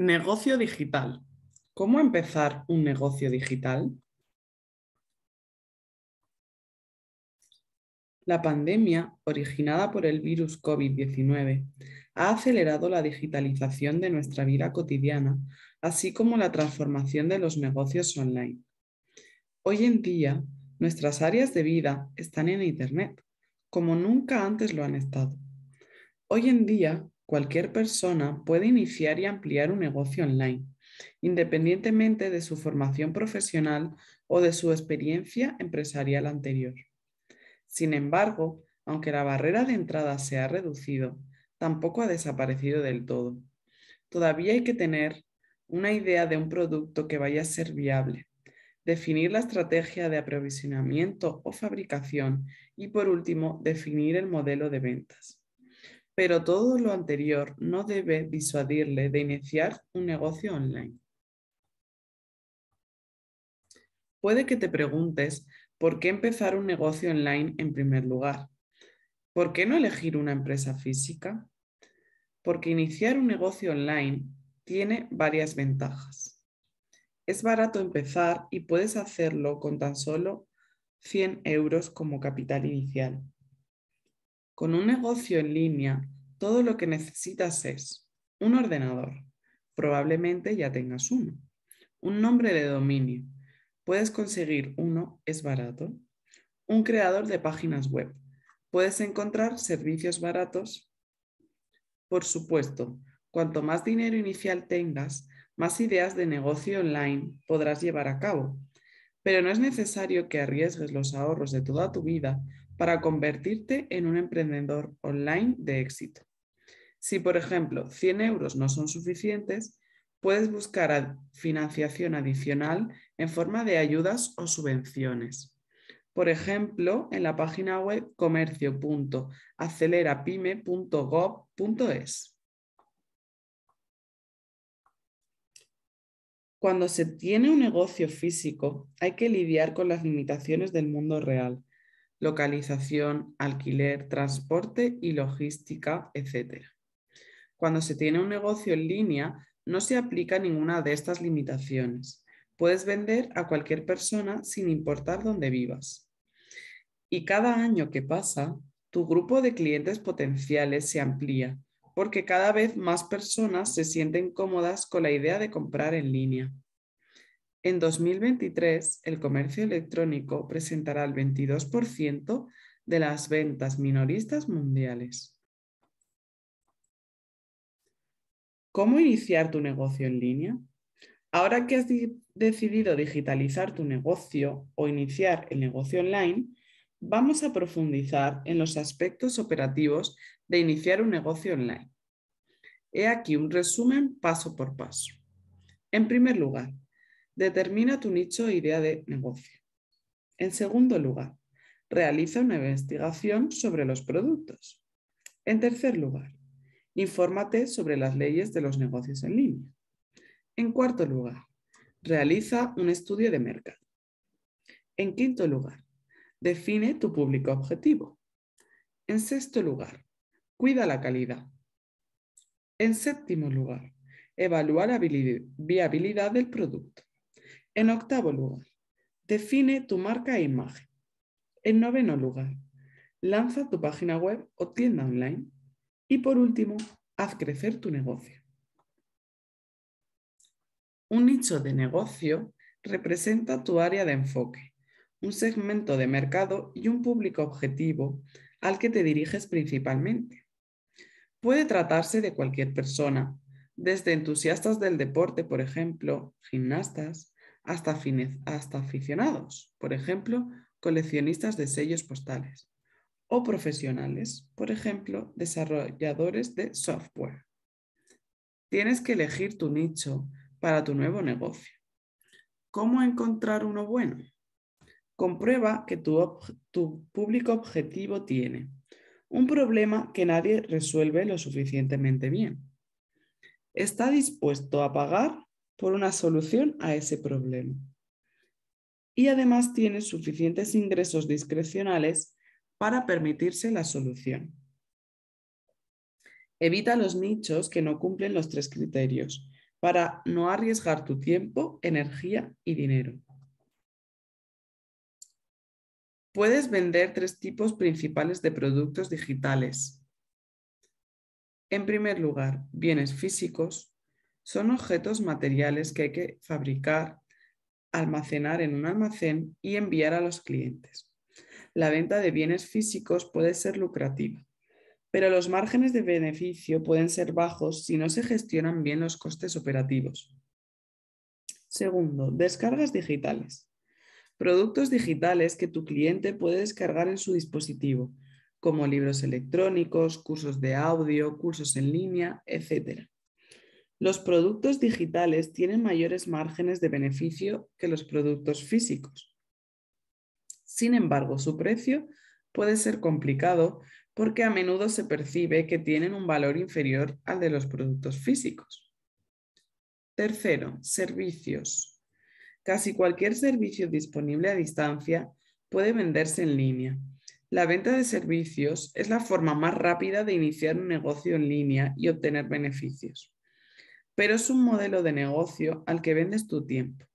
Negocio digital. ¿Cómo empezar un negocio digital? La pandemia, originada por el virus COVID-19, ha acelerado la digitalización de nuestra vida cotidiana, así como la transformación de los negocios online. Hoy en día, nuestras áreas de vida están en Internet, como nunca antes lo han estado. Hoy en día, Cualquier persona puede iniciar y ampliar un negocio online, independientemente de su formación profesional o de su experiencia empresarial anterior. Sin embargo, aunque la barrera de entrada se ha reducido, tampoco ha desaparecido del todo. Todavía hay que tener una idea de un producto que vaya a ser viable, definir la estrategia de aprovisionamiento o fabricación y, por último, definir el modelo de ventas pero todo lo anterior no debe disuadirle de iniciar un negocio online. Puede que te preguntes por qué empezar un negocio online en primer lugar. ¿Por qué no elegir una empresa física? Porque iniciar un negocio online tiene varias ventajas. Es barato empezar y puedes hacerlo con tan solo 100 euros como capital inicial. Con un negocio en línea, todo lo que necesitas es un ordenador, probablemente ya tengas uno, un nombre de dominio, puedes conseguir uno, es barato, un creador de páginas web, puedes encontrar servicios baratos. Por supuesto, cuanto más dinero inicial tengas, más ideas de negocio online podrás llevar a cabo, pero no es necesario que arriesgues los ahorros de toda tu vida para convertirte en un emprendedor online de éxito. Si, por ejemplo, 100 euros no son suficientes, puedes buscar financiación adicional en forma de ayudas o subvenciones. Por ejemplo, en la página web comercio.acelerapyme.gov.es. Cuando se tiene un negocio físico, hay que lidiar con las limitaciones del mundo real localización, alquiler, transporte y logística, etc. Cuando se tiene un negocio en línea, no se aplica ninguna de estas limitaciones. Puedes vender a cualquier persona sin importar dónde vivas. Y cada año que pasa, tu grupo de clientes potenciales se amplía, porque cada vez más personas se sienten cómodas con la idea de comprar en línea. En 2023, el comercio electrónico presentará el 22% de las ventas minoristas mundiales. ¿Cómo iniciar tu negocio en línea? Ahora que has decidido digitalizar tu negocio o iniciar el negocio online, vamos a profundizar en los aspectos operativos de iniciar un negocio online. He aquí un resumen paso por paso. En primer lugar, Determina tu nicho e idea de negocio. En segundo lugar, realiza una investigación sobre los productos. En tercer lugar, infórmate sobre las leyes de los negocios en línea. En cuarto lugar, realiza un estudio de mercado. En quinto lugar, define tu público objetivo. En sexto lugar, cuida la calidad. En séptimo lugar, evalúa la viabilidad del producto. En octavo lugar, define tu marca e imagen. En noveno lugar, lanza tu página web o tienda online. Y por último, haz crecer tu negocio. Un nicho de negocio representa tu área de enfoque, un segmento de mercado y un público objetivo al que te diriges principalmente. Puede tratarse de cualquier persona, desde entusiastas del deporte, por ejemplo, gimnastas, hasta, hasta aficionados, por ejemplo, coleccionistas de sellos postales, o profesionales, por ejemplo, desarrolladores de software. Tienes que elegir tu nicho para tu nuevo negocio. ¿Cómo encontrar uno bueno? Comprueba que tu público objetivo tiene un problema que nadie resuelve lo suficientemente bien. ¿Está dispuesto a pagar por una solución a ese problema. Y además tiene suficientes ingresos discrecionales para permitirse la solución. Evita los nichos que no cumplen los tres criterios para no arriesgar tu tiempo, energía y dinero. Puedes vender tres tipos principales de productos digitales. En primer lugar, bienes físicos, son objetos materiales que hay que fabricar, almacenar en un almacén y enviar a los clientes. La venta de bienes físicos puede ser lucrativa, pero los márgenes de beneficio pueden ser bajos si no se gestionan bien los costes operativos. Segundo, descargas digitales. Productos digitales que tu cliente puede descargar en su dispositivo, como libros electrónicos, cursos de audio, cursos en línea, etc. Los productos digitales tienen mayores márgenes de beneficio que los productos físicos. Sin embargo, su precio puede ser complicado porque a menudo se percibe que tienen un valor inferior al de los productos físicos. Tercero, servicios. Casi cualquier servicio disponible a distancia puede venderse en línea. La venta de servicios es la forma más rápida de iniciar un negocio en línea y obtener beneficios pero es un modelo de negocio al que vendes tu tiempo.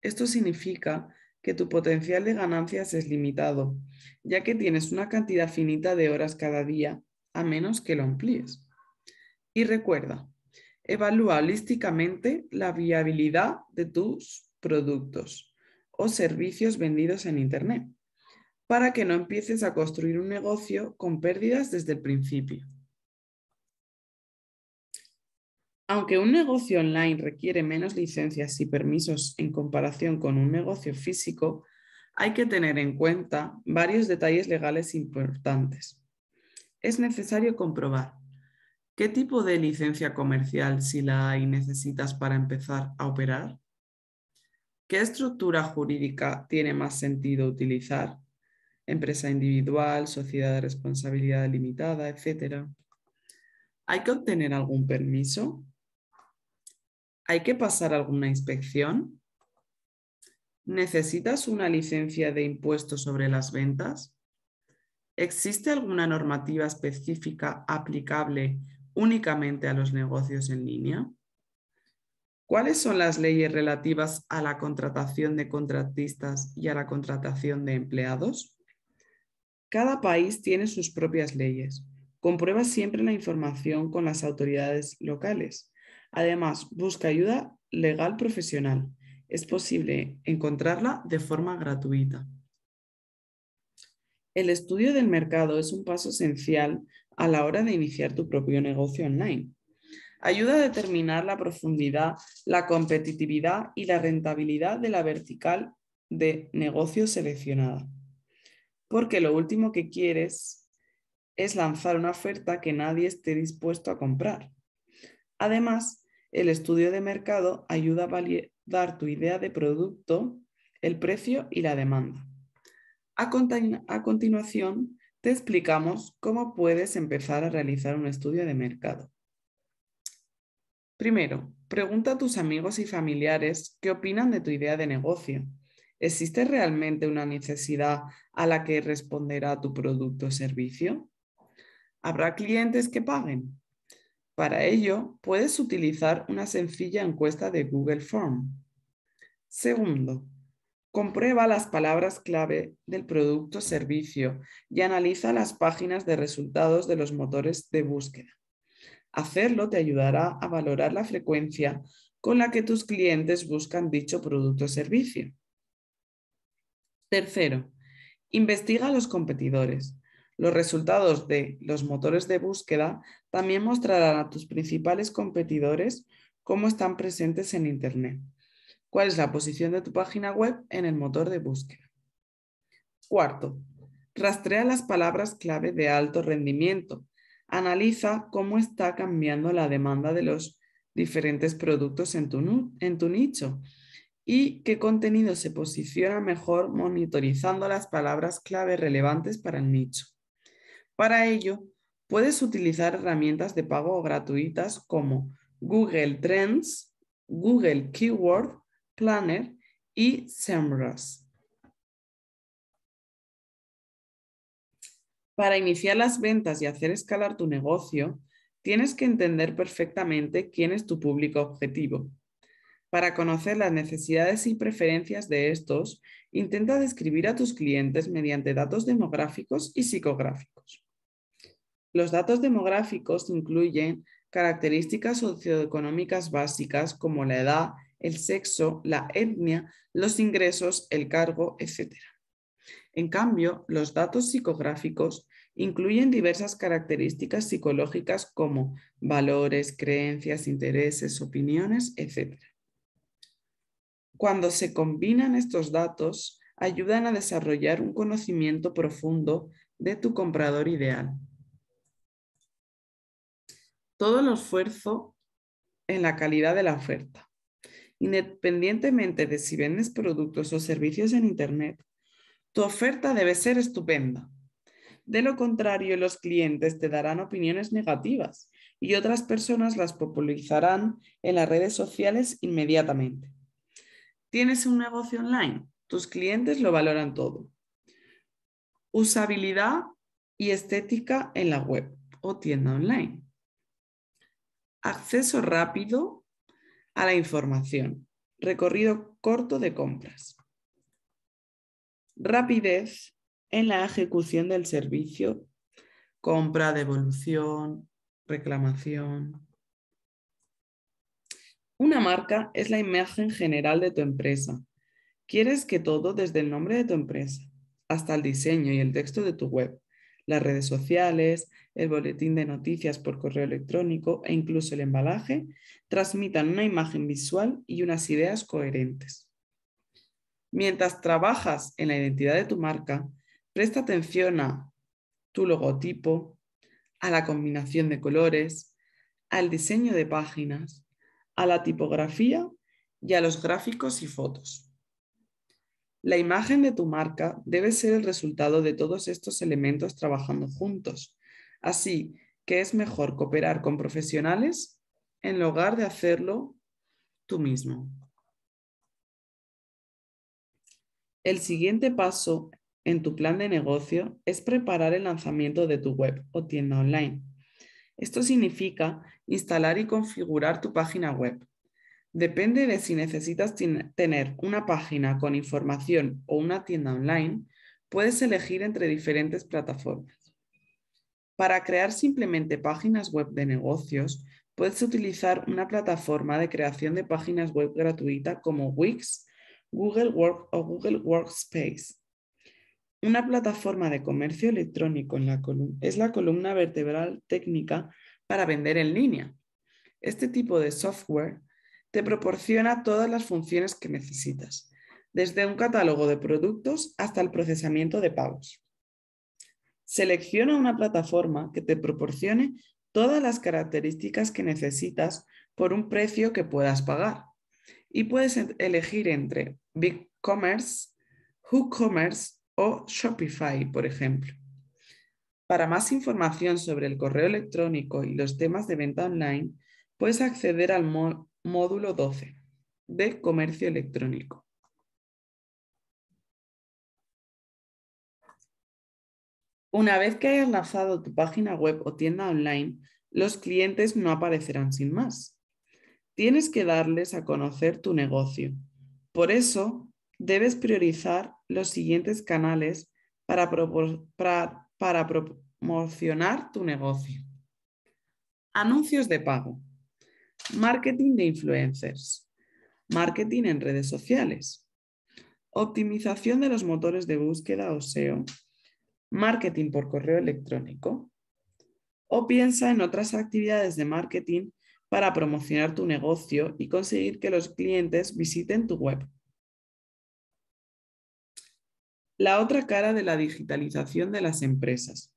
Esto significa que tu potencial de ganancias es limitado, ya que tienes una cantidad finita de horas cada día, a menos que lo amplíes. Y recuerda, evalúa holísticamente la viabilidad de tus productos o servicios vendidos en Internet, para que no empieces a construir un negocio con pérdidas desde el principio. Aunque un negocio online requiere menos licencias y permisos en comparación con un negocio físico, hay que tener en cuenta varios detalles legales importantes. Es necesario comprobar qué tipo de licencia comercial, si la hay, necesitas para empezar a operar, qué estructura jurídica tiene más sentido utilizar, empresa individual, sociedad de responsabilidad limitada, etc. ¿Hay que obtener algún permiso? ¿Hay que pasar alguna inspección? ¿Necesitas una licencia de impuestos sobre las ventas? ¿Existe alguna normativa específica aplicable únicamente a los negocios en línea? ¿Cuáles son las leyes relativas a la contratación de contratistas y a la contratación de empleados? Cada país tiene sus propias leyes. Comprueba siempre la información con las autoridades locales. Además, busca ayuda legal profesional. Es posible encontrarla de forma gratuita. El estudio del mercado es un paso esencial a la hora de iniciar tu propio negocio online. Ayuda a determinar la profundidad, la competitividad y la rentabilidad de la vertical de negocio seleccionada. Porque lo último que quieres es lanzar una oferta que nadie esté dispuesto a comprar. Además, el estudio de mercado ayuda a validar tu idea de producto, el precio y la demanda. A, continuación, te explicamos cómo puedes empezar a realizar un estudio de mercado. Primero, pregunta a tus amigos y familiares qué opinan de tu idea de negocio. ¿Existe realmente una necesidad a la que responderá tu producto o servicio? ¿Habrá clientes que paguen? Para ello, puedes utilizar una sencilla encuesta de Google Form. Segundo, comprueba las palabras clave del producto o servicio y analiza las páginas de resultados de los motores de búsqueda. Hacerlo te ayudará a valorar la frecuencia con la que tus clientes buscan dicho producto o servicio. Tercero, investiga a los competidores. Los resultados de los motores de búsqueda también mostrarán a tus principales competidores cómo están presentes en Internet. ¿Cuál es la posición de tu página web en el motor de búsqueda? Cuarto, rastrea las palabras clave de alto rendimiento. Analiza cómo está cambiando la demanda de los diferentes productos en tu, en tu nicho y qué contenido se posiciona mejor monitorizando las palabras clave relevantes para el nicho. Para ello, puedes utilizar herramientas de pago gratuitas como Google Trends, Google Keyword Planner y Semrush. Para iniciar las ventas y hacer escalar tu negocio, tienes que entender perfectamente quién es tu público objetivo. Para conocer las necesidades y preferencias de estos, intenta describir a tus clientes mediante datos demográficos y psicográficos. Los datos demográficos incluyen características socioeconómicas básicas como la edad, el sexo, la etnia, los ingresos, el cargo, etc. En cambio, los datos psicográficos incluyen diversas características psicológicas como valores, creencias, intereses, opiniones, etc. Cuando se combinan estos datos, ayudan a desarrollar un conocimiento profundo de tu comprador ideal, todo el esfuerzo en la calidad de la oferta. Independientemente de si vendes productos o servicios en Internet, tu oferta debe ser estupenda. De lo contrario, los clientes te darán opiniones negativas y otras personas las popularizarán en las redes sociales inmediatamente. Tienes un negocio online, tus clientes lo valoran todo. Usabilidad y estética en la web o tienda online acceso rápido a la información, recorrido corto de compras, rapidez en la ejecución del servicio, compra, devolución, reclamación. Una marca es la imagen general de tu empresa. Quieres que todo, desde el nombre de tu empresa hasta el diseño y el texto de tu web, las redes sociales, el boletín de noticias por correo electrónico e incluso el embalaje, transmitan una imagen visual y unas ideas coherentes. Mientras trabajas en la identidad de tu marca, presta atención a tu logotipo, a la combinación de colores, al diseño de páginas, a la tipografía y a los gráficos y fotos. La imagen de tu marca debe ser el resultado de todos estos elementos trabajando juntos. Así que es mejor cooperar con profesionales en lugar de hacerlo tú mismo. El siguiente paso en tu plan de negocio es preparar el lanzamiento de tu web o tienda online. Esto significa instalar y configurar tu página web, Depende de si necesitas tener una página con información o una tienda online, puedes elegir entre diferentes plataformas. Para crear simplemente páginas web de negocios, puedes utilizar una plataforma de creación de páginas web gratuita como Wix, Google Work o Google Workspace. Una plataforma de comercio electrónico es la columna vertebral técnica para vender en línea. Este tipo de software te proporciona todas las funciones que necesitas, desde un catálogo de productos hasta el procesamiento de pagos. Selecciona una plataforma que te proporcione todas las características que necesitas por un precio que puedas pagar y puedes elegir entre BigCommerce, WooCommerce o Shopify, por ejemplo. Para más información sobre el correo electrónico y los temas de venta online, puedes acceder al, Módulo 12 de Comercio Electrónico. Una vez que hayas lanzado tu página web o tienda online, los clientes no aparecerán sin más. Tienes que darles a conocer tu negocio. Por eso, debes priorizar los siguientes canales para, para promocionar tu negocio. Anuncios de pago marketing de influencers, marketing en redes sociales, optimización de los motores de búsqueda o SEO, marketing por correo electrónico, o piensa en otras actividades de marketing para promocionar tu negocio y conseguir que los clientes visiten tu web. La otra cara de la digitalización de las empresas.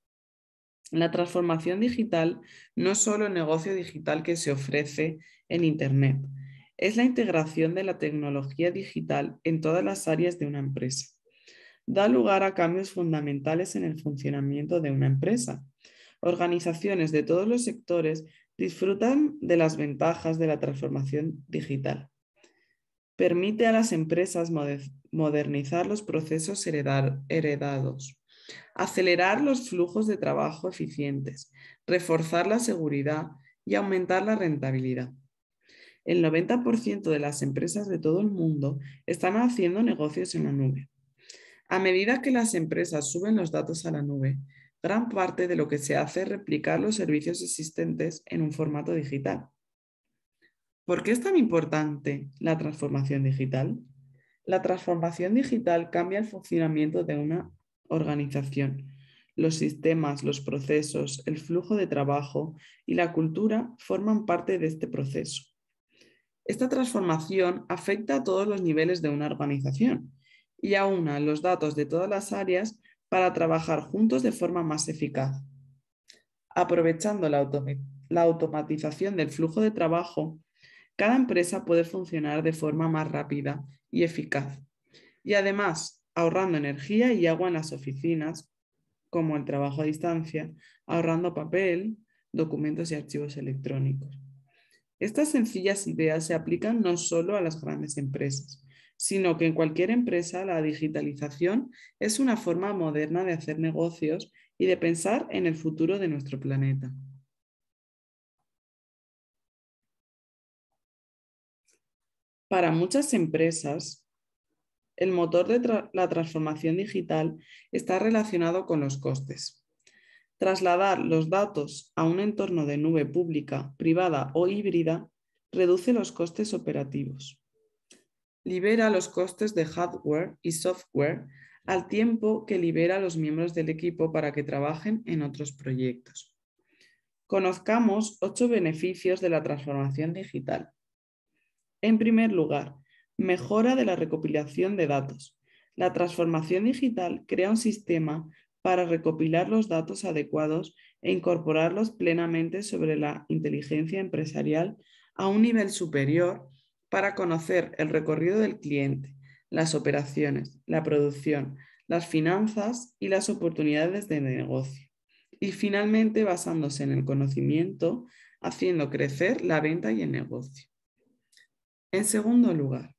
La transformación digital no es solo el negocio digital que se ofrece en Internet, es la integración de la tecnología digital en todas las áreas de una empresa. Da lugar a cambios fundamentales en el funcionamiento de una empresa. Organizaciones de todos los sectores disfrutan de las ventajas de la transformación digital. Permite a las empresas modernizar los procesos heredados acelerar los flujos de trabajo eficientes, reforzar la seguridad y aumentar la rentabilidad. El 90% de las empresas de todo el mundo están haciendo negocios en la nube. A medida que las empresas suben los datos a la nube, gran parte de lo que se hace es replicar los servicios existentes en un formato digital. ¿Por qué es tan importante la transformación digital? La transformación digital cambia el funcionamiento de una organización. Los sistemas, los procesos, el flujo de trabajo y la cultura forman parte de este proceso. Esta transformación afecta a todos los niveles de una organización y aúna los datos de todas las áreas para trabajar juntos de forma más eficaz. Aprovechando la, la automatización del flujo de trabajo, cada empresa puede funcionar de forma más rápida y eficaz. Y además, ahorrando energía y agua en las oficinas, como el trabajo a distancia, ahorrando papel, documentos y archivos electrónicos. Estas sencillas ideas se aplican no solo a las grandes empresas, sino que en cualquier empresa la digitalización es una forma moderna de hacer negocios y de pensar en el futuro de nuestro planeta. Para muchas empresas, el motor de la transformación digital está relacionado con los costes. Trasladar los datos a un entorno de nube pública, privada o híbrida reduce los costes operativos. Libera los costes de hardware y software al tiempo que libera a los miembros del equipo para que trabajen en otros proyectos. Conozcamos ocho beneficios de la transformación digital. En primer lugar, mejora de la recopilación de datos. La transformación digital crea un sistema para recopilar los datos adecuados e incorporarlos plenamente sobre la inteligencia empresarial a un nivel superior para conocer el recorrido del cliente, las operaciones, la producción, las finanzas y las oportunidades de negocio. Y finalmente, basándose en el conocimiento, haciendo crecer la venta y el negocio. En segundo lugar,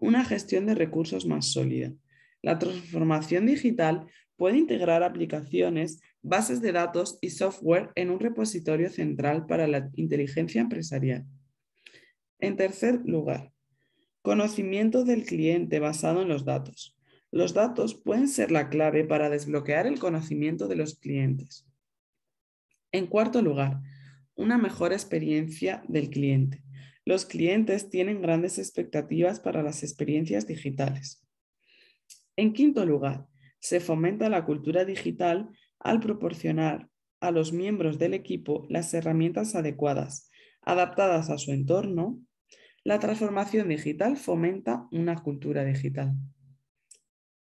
una gestión de recursos más sólida. La transformación digital puede integrar aplicaciones, bases de datos y software en un repositorio central para la inteligencia empresarial. En tercer lugar, conocimiento del cliente basado en los datos. Los datos pueden ser la clave para desbloquear el conocimiento de los clientes. En cuarto lugar, una mejor experiencia del cliente. Los clientes tienen grandes expectativas para las experiencias digitales. En quinto lugar, se fomenta la cultura digital al proporcionar a los miembros del equipo las herramientas adecuadas, adaptadas a su entorno. La transformación digital fomenta una cultura digital.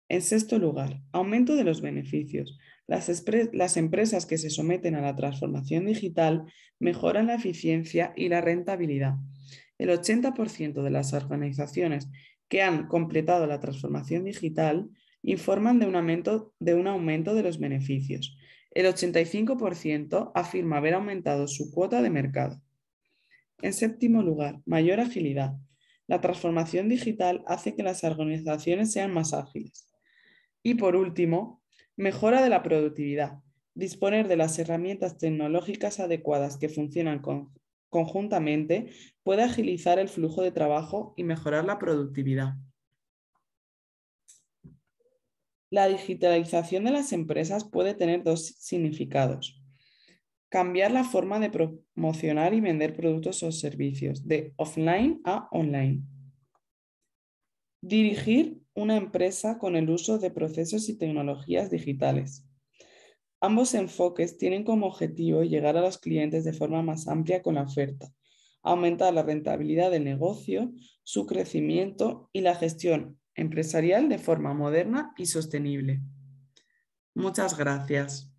En sexto lugar, aumento de los beneficios. Las, empresas que se someten a la transformación digital mejoran la eficiencia y la rentabilidad, el 80% de las organizaciones que han completado la transformación digital informan de un aumento de, los beneficios. El 85% afirma haber aumentado su cuota de mercado. En séptimo lugar, mayor agilidad. La transformación digital hace que las organizaciones sean más ágiles. Y por último, mejora de la productividad. Disponer de las herramientas tecnológicas adecuadas que funcionan con conjuntamente puede agilizar el flujo de trabajo y mejorar la productividad. La digitalización de las empresas puede tener dos significados. Cambiar la forma de promocionar y vender productos o servicios de offline a online. Dirigir una empresa con el uso de procesos y tecnologías digitales. Ambos enfoques tienen como objetivo llegar a los clientes de forma más amplia con la oferta, aumentar la rentabilidad del negocio, su crecimiento y la gestión empresarial de forma moderna y sostenible. Muchas gracias.